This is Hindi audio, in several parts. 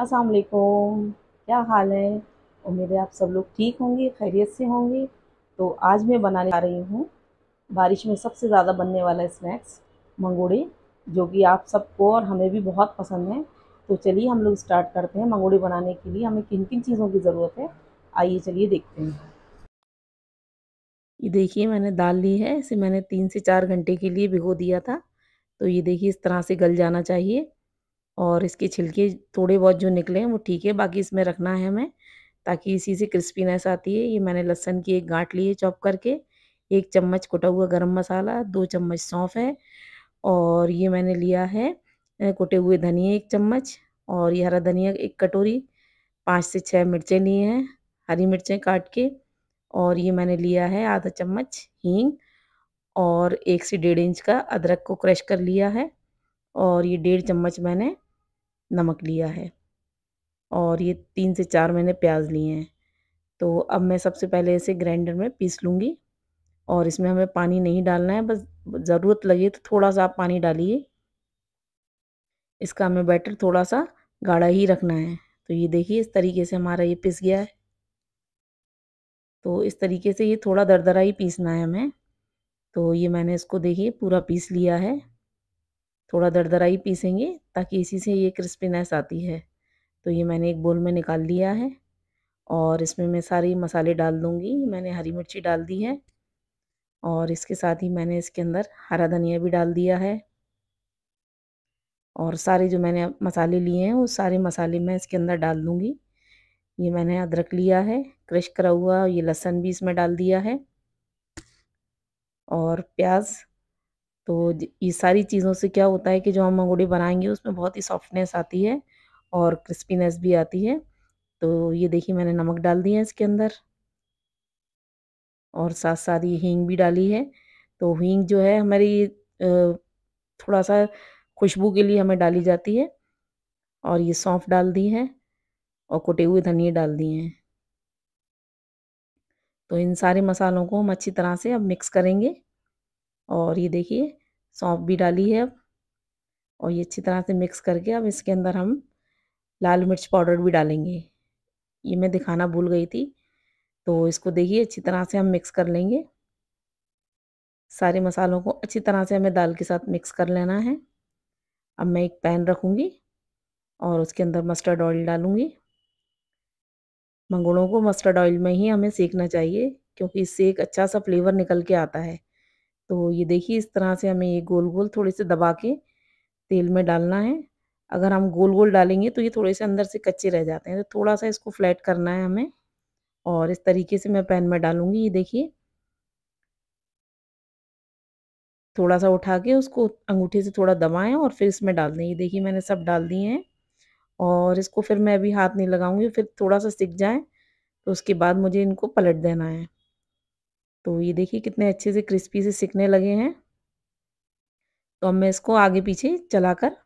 अस्सलाम वालेकुम क्या हाल है उम्मीद है आप सब लोग ठीक होंगे खैरियत से होंगे तो आज मैं बनाने जा रही हूँ बारिश में सबसे ज़्यादा बनने वाला स्नैक्स मंगोड़े जो कि आप सबको और हमें भी बहुत पसंद है तो चलिए हम लोग स्टार्ट करते हैं मंगोड़े बनाने के लिए हमें किन किन चीज़ों की ज़रूरत है आइए चलिए देखते हैं ये देखिए मैंने दाल ली है इसे मैंने तीन से चार घंटे के लिए भिगो दिया था तो ये देखिए इस तरह से गल जाना चाहिए और इसके छिलके थोड़े बहुत जो निकले हैं वो ठीक है बाकी इसमें रखना है हमें ताकि इसी से क्रिस्पीनेस आती है ये मैंने लहसन की एक गांठ ली है चॉप करके एक चम्मच कुटा हुआ गरम मसाला दो चम्मच सौंफ है और ये मैंने लिया है कुटे हुए धनिया एक चम्मच और ये हरा धनिया एक कटोरी पाँच से छः मिर्चें लिए हैं हरी मिर्चें काट के और ये मैंने लिया है आधा चम्मच हींग और एक से डेढ़ इंच का अदरक को क्रश कर लिया है और ये डेढ़ चम्मच मैंने नमक लिया है और ये तीन से चार मैंने प्याज लिए हैं तो अब मैं सबसे पहले इसे ग्राइंडर में पीस लूँगी और इसमें हमें पानी नहीं डालना है बस ज़रूरत लगे तो थोड़ा सा आप पानी डालिए इसका हमें बैटर थोड़ा सा गाढ़ा ही रखना है तो ये देखिए इस तरीके से हमारा ये पिस गया है तो इस तरीके से ये थोड़ा दरदरा ही पीसना है हमें तो ये मैंने इसको देखिए पूरा पीस लिया है थोड़ा दरदराई पीसेंगे ताकि इसी से ये क्रिस्पीनेस आती है तो ये मैंने एक बोल में निकाल लिया है और इसमें मैं सारे मसाले डाल दूँगी मैंने हरी मिर्ची डाल दी है और इसके साथ ही मैंने इसके अंदर हरा धनिया भी डाल दिया है और सारे जो मैंने मसाले लिए हैं वो सारे मसाले मैं इसके अंदर डाल दूँगी ये मैंने अदरक लिया है क्रश करा हुआ ये लहसन भी इसमें डाल दिया है और प्याज तो ये सारी चीज़ों से क्या होता है कि जो हम मंगोड़ी बनाएंगे उसमें बहुत ही सॉफ्टनेस आती है और क्रिस्पीनेस भी आती है तो ये देखिए मैंने नमक डाल दिया है इसके अंदर और साथ साथ ये हींग भी डाली है तो हींग जो है हमारी थोड़ा सा खुशबू के लिए हमें डाली जाती है और ये सौंफ डाल दी है और कुटे हुए धनिए डाल दिए हैं तो इन सारे मसालों को हम अच्छी तरह से अब मिक्स करेंगे और ये देखिए सौंफ भी डाली है और ये अच्छी तरह से मिक्स करके अब इसके अंदर हम लाल मिर्च पाउडर भी डालेंगे ये मैं दिखाना भूल गई थी तो इसको देखिए अच्छी तरह से हम मिक्स कर लेंगे सारे मसालों को अच्छी तरह से हमें दाल के साथ मिक्स कर लेना है अब मैं एक पैन रखूँगी और उसके अंदर मस्टर्ड ऑयल डालूँगी मंगड़ों को मस्टर्ड ऑयल में ही हमें सेकना चाहिए क्योंकि इससे एक अच्छा सा फ्लेवर निकल के आता है तो ये देखिए इस तरह से हमें ये गोल गोल थोड़े से दबा के तेल में डालना है अगर हम गोल गोल डालेंगे तो ये थोड़े से अंदर से कच्चे रह जाते हैं तो थोड़ा सा इसको फ्लैट करना है हमें और इस तरीके से मैं पैन में डालूंगी ये देखिए थोड़ा सा उठा के उसको अंगूठे से थोड़ा दबाएं और फिर इसमें डाल दें ये देखिए मैंने सब डाल दिए हैं और इसको फिर मैं अभी हाथ नहीं लगाऊंगी फिर थोड़ा सा सीख जाए तो उसके बाद मुझे इनको पलट देना है तो ये देखिए कितने अच्छे से क्रिस्पी से सिकने लगे हैं तो अब मैं इसको आगे पीछे चलाकर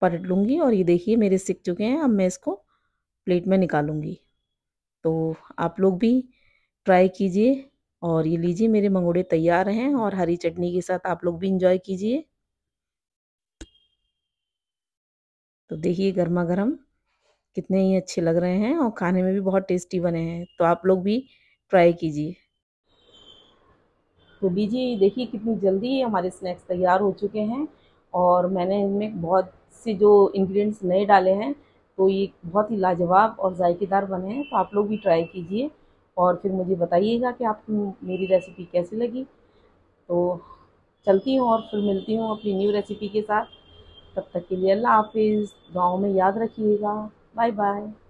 पलट लूँगी और ये देखिए मेरे सिक चुके हैं अब मैं इसको प्लेट में निकालूँगी तो आप लोग भी ट्राई कीजिए और ये लीजिए मेरे मंगोड़े तैयार हैं और हरी चटनी के साथ आप लोग भी इंजॉय कीजिए तो देखिए गर्मा गर्म कितने ही अच्छे लग रहे हैं और खाने में भी बहुत टेस्टी बने हैं तो आप लोग भी ट्राई कीजिए तो बीजी देखिए कितनी जल्दी हमारे स्नैक्स तैयार हो चुके हैं और मैंने इनमें बहुत से जो इंग्रेडिएंट्स नए डाले हैं तो ये बहुत ही लाजवाब और ज़ायकेदार बने हैं तो आप लोग भी ट्राई कीजिए और फिर मुझे बताइएगा कि आपको मेरी रेसिपी कैसी लगी तो चलती हूँ और फिर मिलती हूँ अपनी न्यू रेसिपी के साथ तब तक के लिए अल्लाह हाफिज़ गाँव में याद रखिएगा बाय बाय